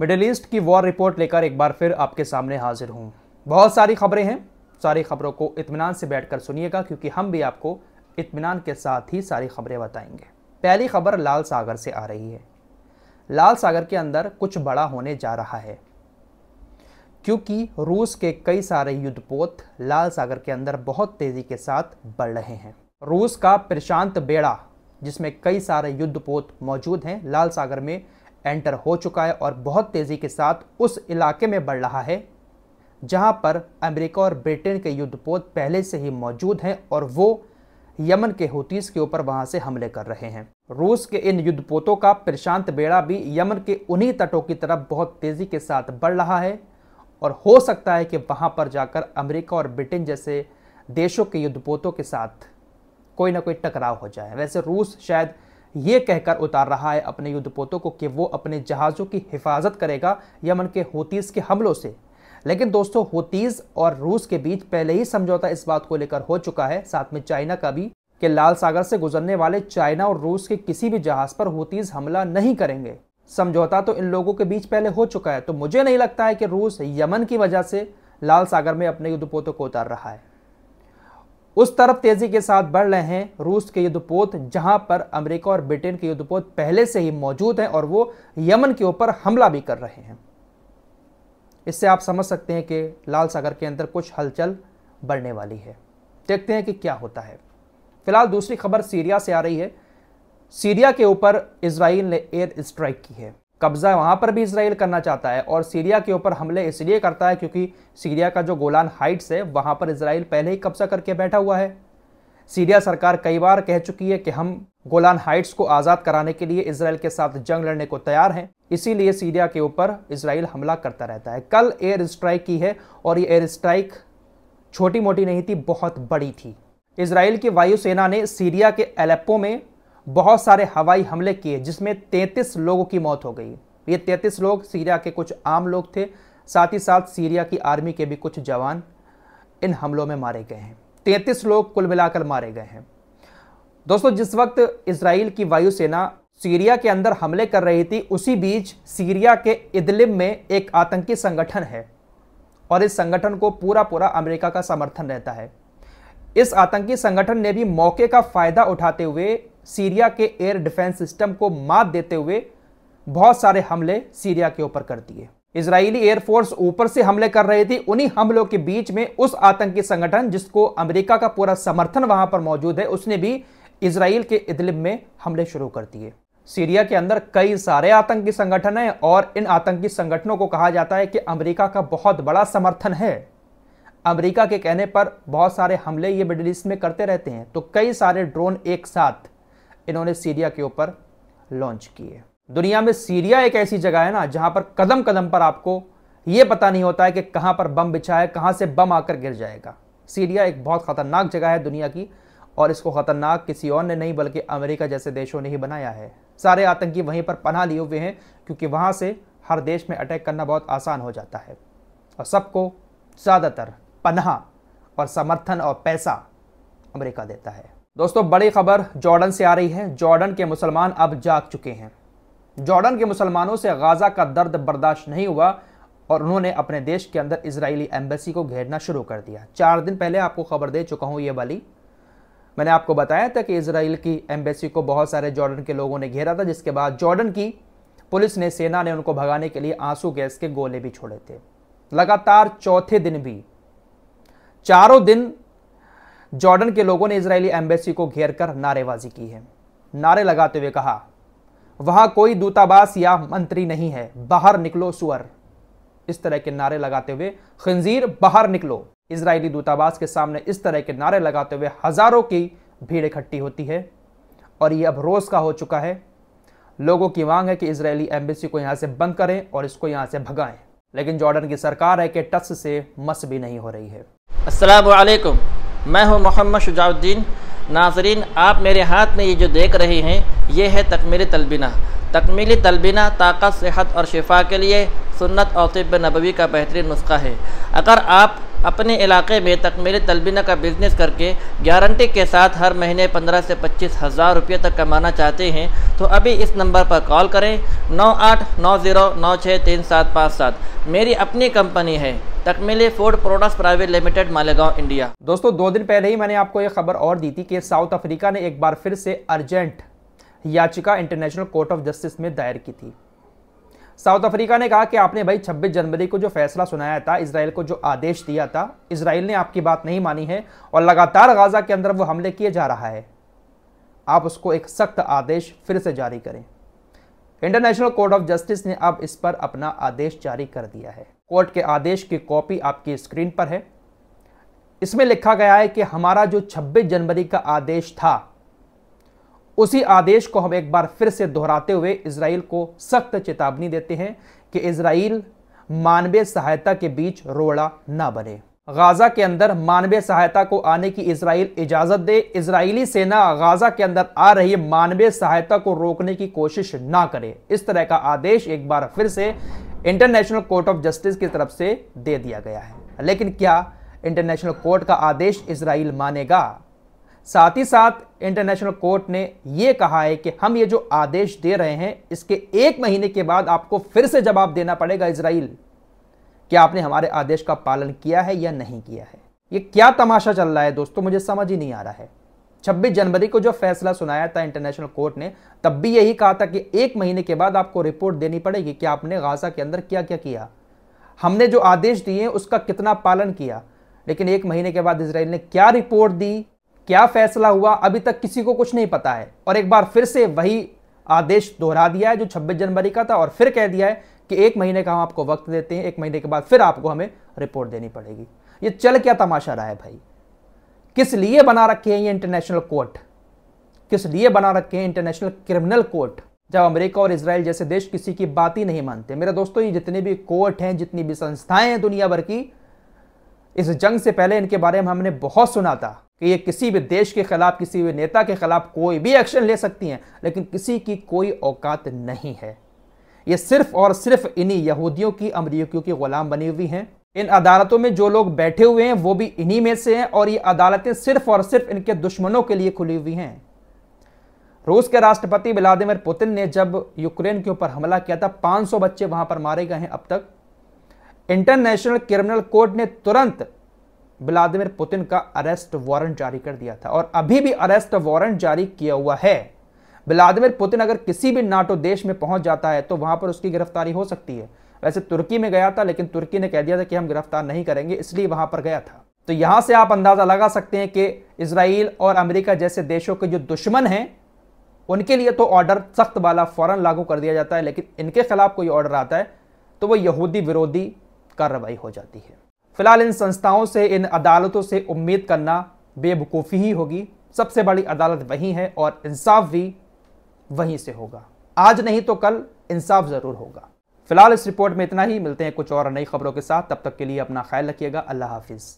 middle east की war report लेकर एक बार फिर आपके सामने हाजिर हूं बहुत सारी खबरें हैं सारी खबरों को इतमान से बैठकर सुनिएगा क्योंकि हम भी आपको इतमान के साथ ही सारी खबरें बताएंगे पहली खबर लाल सागर से आ रही है लाल सागर के अंदर कुछ बड़ा होने जा रहा है क्योंकि रूस के कई सारे युद्धपोत लाल सागर के अंदर बहुत तेज़ी के साथ बढ़ रहे हैं रूस का प्रशांत बेड़ा जिसमें कई सारे युद्धपोत मौजूद हैं लाल सागर में एंटर हो चुका है और बहुत तेज़ी के साथ उस इलाके में बढ़ रहा है जहां पर अमेरिका और ब्रिटेन के युद्धपोत पहले से ही मौजूद हैं और वो यमन के होतीस के ऊपर वहां से हमले कर रहे हैं रूस के इन युद्धपोतों का प्रशांत बेड़ा भी यमन के उन्हीं तटों की तरफ बहुत तेज़ी के साथ बढ़ रहा है और हो सकता है कि वहां पर जाकर अमेरिका और ब्रिटेन जैसे देशों के युद्धपोतों के साथ कोई ना कोई टकराव हो जाए वैसे रूस शायद ये कहकर उतार रहा है अपने युद्धपोतों को कि वो अपने जहाज़ों की हिफाजत करेगा यमन के होतीस के हमलों से लेकिन दोस्तों होतीस और रूस के बीच पहले ही समझौता इस बात को लेकर हो चुका है साथ में चाइना का भी कि लाल सागर से गुजरने वाले चाइना और रूस के किसी भी जहाज़ पर होतीस हमला नहीं करेंगे समझौता तो इन लोगों के बीच पहले हो चुका है तो मुझे नहीं लगता है कि रूस यमन की वजह से लाल सागर में अपने युद्धपोतों को उतार रहा है उस तरफ तेजी के साथ बढ़ रहे हैं रूस के युद्धपोत जहां पर अमेरिका और ब्रिटेन के युद्धपोत पहले से ही मौजूद हैं और वो यमन के ऊपर हमला भी कर रहे हैं इससे आप समझ सकते हैं कि लाल सागर के अंदर कुछ हलचल बढ़ने वाली है देखते हैं कि क्या होता है फिलहाल दूसरी खबर सीरिया से आ रही है सीरिया के ऊपर इसराइल ने एयर स्ट्राइक की है कब्ज़ा वहाँ पर भी इसराइल करना चाहता है और सीरिया के ऊपर हमले इसलिए करता है क्योंकि सीरिया का जो गोलान हाइट्स है वहाँ पर इसराइल पहले ही कब्ज़ा करके बैठा हुआ है सीरिया सरकार कई बार कह चुकी है कि हम गोलान हाइट्स को आज़ाद कराने के लिए इसराइल के साथ जंग लड़ने को तैयार हैं इसीलिए सीरिया के ऊपर इसराइल हमला करता रहता है कल एयर स्ट्राइक की है और ये एयर स्ट्राइक छोटी मोटी नहीं थी बहुत बड़ी थी इसराइल की वायुसेना ने सीरिया के एलेप्पो में बहुत सारे हवाई हमले किए जिसमें 33 लोगों की मौत हो गई ये 33 लोग सीरिया के कुछ आम लोग थे साथ ही साथ सीरिया की आर्मी के भी कुछ जवान इन हमलों में मारे गए हैं 33 लोग कुल मिलाकर मारे गए हैं दोस्तों जिस वक्त इसराइल की वायुसेना सीरिया के अंदर हमले कर रही थी उसी बीच सीरिया के इदलिब में एक आतंकी संगठन है और इस संगठन को पूरा पूरा अमेरिका का समर्थन रहता है इस आतंकी संगठन ने भी मौके का फ़ायदा उठाते हुए सीरिया के एयर डिफेंस सिस्टम को मात देते हुए बहुत सारे हमले सीरिया के ऊपर कर दिए इजरायली एयरफोर्स ऊपर से हमले कर रही थी उन्हीं हमलों के बीच में उस आतंकी संगठन जिसको अमेरिका का पूरा समर्थन वहां पर मौजूद है उसने भी इसराइल के इदलिब में हमले शुरू कर दिए सीरिया के अंदर कई सारे आतंकी संगठन हैं और इन आतंकी संगठनों को कहा जाता है कि अमेरिका का बहुत बड़ा समर्थन है अमेरिका के कहने पर बहुत सारे हमले ये मिडिल ईस्ट में करते रहते हैं तो कई सारे ड्रोन एक साथ इन्होंने सीरिया के ऊपर लॉन्च किए दुनिया में सीरिया एक ऐसी जगह है ना जहां पर कदम कदम पर आपको यह पता नहीं होता है कि कहां पर बम बिछा है कहां से बम आकर गिर जाएगा सीरिया एक बहुत खतरनाक जगह है दुनिया की और इसको खतरनाक किसी और ने नहीं बल्कि अमेरिका जैसे देशों ने ही बनाया है सारे आतंकी वहीं पर पनाह लिए हुए हैं क्योंकि वहां से हर देश में अटैक करना बहुत आसान हो जाता है और सबको ज़्यादातर पनाह और समर्थन और पैसा अमेरिका देता है दोस्तों बड़ी खबर जॉर्डन से आ रही है जॉर्डन के मुसलमान अब जाग चुके हैं जॉर्डन के मुसलमानों से गाजा का दर्द बर्दाश्त नहीं हुआ और उन्होंने अपने देश के अंदर इसराइली एम्बेसी को घेरना शुरू कर दिया चार दिन पहले आपको खबर दे चुका हूँ ये वाली मैंने आपको बताया था कि इसराइल की एम्बेसी को बहुत सारे जॉर्डन के लोगों ने घेरा था जिसके बाद जॉर्डन की पुलिस ने सेना ने उनको भगाने के लिए आंसू गैस के गोले भी छोड़े थे लगातार चौथे दिन भी चारों दिन जॉर्डन के लोगों ने इसराइली एम्बेसी को घेर कर नारेबाजी की है नारे लगाते हुए कहा वहां कोई दूतावास या मंत्री नहीं है बाहर निकलो सुअर इस तरह के नारे लगाते हुए खंजीर बाहर निकलो इजरायली दूतावास के सामने इस तरह के नारे लगाते हुए हजारों की भीड़ इकट्ठी होती है और ये अब रोज का हो चुका है लोगों की मांग है कि इसराइली एम्बेसी को यहां से बंद करें और इसको यहाँ से भगाएं लेकिन जॉर्डन की सरकार है कि टस से मस भी नहीं हो रही है असलकम मैं हूं मोहम्मद शुजाउद्दीन नाजरीन आप मेरे हाथ में ये जो देख रहे हैं ये है तकमील तलबिना तकमीली तलबिना ताकत सेहत और शिफा के लिए सुन्नत और तिब नबवी का बेहतरीन नुस्खा है अगर आप अपने इलाके में तकमील तलबिना का बिज़नेस करके गारंटी के साथ हर महीने पंद्रह से पच्चीस हज़ार रुपये तक कमाना चाहते हैं तो अभी इस नंबर पर कॉल करें नौ आठ नौ ज़ीरो नौ छः तीन सात पाँच सात मेरी अपनी कंपनी है Takmeel food products private limited Malegaon India दोस्तों दो दिन पहले ही मैंने आपको ये खबर और दी थी कि साउथ अफ्रीका ने एक बार फिर से अर्जेंट याचिका इंटरनेशनल कोर्ट ऑफ जस्टिस में दायर की थी साउथ अफ्रीका ने कहा कि आपने भाई 26 जनवरी को जो फैसला सुनाया था इसराइल को जो आदेश दिया था इसराइल ने आपकी बात नहीं मानी है और लगातार गाजा के अंदर वो हमले किए जा रहा है आप उसको एक सख्त आदेश फिर से जारी करें इंटरनेशनल कोर्ट ऑफ जस्टिस ने अब इस पर अपना आदेश जारी कर दिया है कोर्ट के आदेश की कॉपी आपकी स्क्रीन पर है इसमें लिखा गया है कि हमारा जो 26 जनवरी का आदेश था उसी आदेश को हम एक बार फिर से दोहराते हुए इसराइल को सख्त चेतावनी देते हैं कि इसराइल मानवीय सहायता के बीच रोड़ा ना बने गाजा के अंदर मानवीय सहायता को आने की इसराइल इजाजत दे इसराइली सेना गाजा के अंदर आ रही मानवीय सहायता को रोकने की कोशिश ना करे इस तरह का आदेश एक बार फिर से इंटरनेशनल कोर्ट ऑफ जस्टिस की तरफ से दे दिया गया है लेकिन क्या इंटरनेशनल कोर्ट का आदेश इसराइल मानेगा साथ ही साथ इंटरनेशनल कोर्ट ने यह कहा है कि हम ये जो आदेश दे रहे हैं इसके एक महीने के बाद आपको फिर से जवाब देना पड़ेगा इसराइल कि आपने हमारे आदेश का पालन किया है या नहीं किया है ये क्या तमाशा चल रहा है दोस्तों मुझे समझ ही नहीं आ रहा है 26 जनवरी को जो फैसला सुनाया था इंटरनेशनल कोर्ट ने तब भी यही कहा था कि एक महीने के बाद आपको रिपोर्ट देनी पड़ेगी कि आपने गाजा के अंदर क्या क्या किया हमने जो आदेश दिए उसका कितना पालन किया लेकिन एक महीने के बाद इसराइल ने क्या रिपोर्ट दी क्या फैसला हुआ अभी तक किसी को कुछ नहीं पता है और एक बार फिर से वही आदेश दोहरा दिया है जो 26 जनवरी का था और फिर कह दिया है कि एक महीने का हम आपको वक्त देते हैं एक महीने के बाद फिर आपको हमें रिपोर्ट देनी पड़ेगी ये चल क्या तमाशा रहा है भाई किस लिए बना रखे हैं ये इंटरनेशनल कोर्ट किस लिए बना रखे हैं इंटरनेशनल क्रिमिनल कोर्ट जब अमेरिका और इसराइल जैसे देश किसी की बात ही नहीं मानते मेरे दोस्तों ये जितने भी कोर्ट हैं जितनी भी संस्थाएं हैं दुनिया भर की इस जंग से पहले इनके बारे में हमने बहुत सुना था कि ये किसी भी देश के खिलाफ किसी भी नेता के खिलाफ कोई भी एक्शन ले सकती हैं लेकिन किसी की कोई औकात नहीं है ये सिर्फ और सिर्फ इन्हीं यहूदियों की अमरीकियों की गुलाम बनी हुई हैं इन अदालतों में जो लोग बैठे हुए हैं वो भी इन्हीं में से हैं और ये अदालतें सिर्फ और सिर्फ इनके दुश्मनों के लिए खुली हुई हैं रूस के राष्ट्रपति व्लादिमिर पुतिन ने जब यूक्रेन के ऊपर हमला किया था 500 बच्चे वहां पर मारे गए हैं अब तक इंटरनेशनल क्रिमिनल कोर्ट ने तुरंत व्लादिमिर पुतिन का अरेस्ट वारंट जारी कर दिया था और अभी भी अरेस्ट वारंट जारी किया हुआ है व्लादिमिर पुतिन अगर किसी भी नाटो देश में पहुंच जाता है तो वहां पर उसकी गिरफ्तारी हो सकती है वैसे तुर्की में गया था लेकिन तुर्की ने कह दिया था कि हम गिरफ्तार नहीं करेंगे इसलिए वहां पर गया था तो यहां से आप अंदाजा लगा सकते हैं कि इसराइल और अमेरिका जैसे देशों के जो दुश्मन हैं उनके लिए तो ऑर्डर सख्त वाला फौरन लागू कर दिया जाता है लेकिन इनके खिलाफ कोई ऑर्डर आता है तो वो यहूदी विरोधी कार्रवाई हो जाती है फिलहाल इन संस्थाओं से इन अदालतों से उम्मीद करना बेवकूफ़ी ही होगी सबसे बड़ी अदालत वही है और इंसाफ भी वहीं से होगा आज नहीं तो कल इंसाफ ज़रूर होगा फिलहाल इस रिपोर्ट में इतना ही मिलते हैं कुछ और नई खबरों के साथ तब तक के लिए अपना ख्याल रखिएगा अल्लाह हाफिज़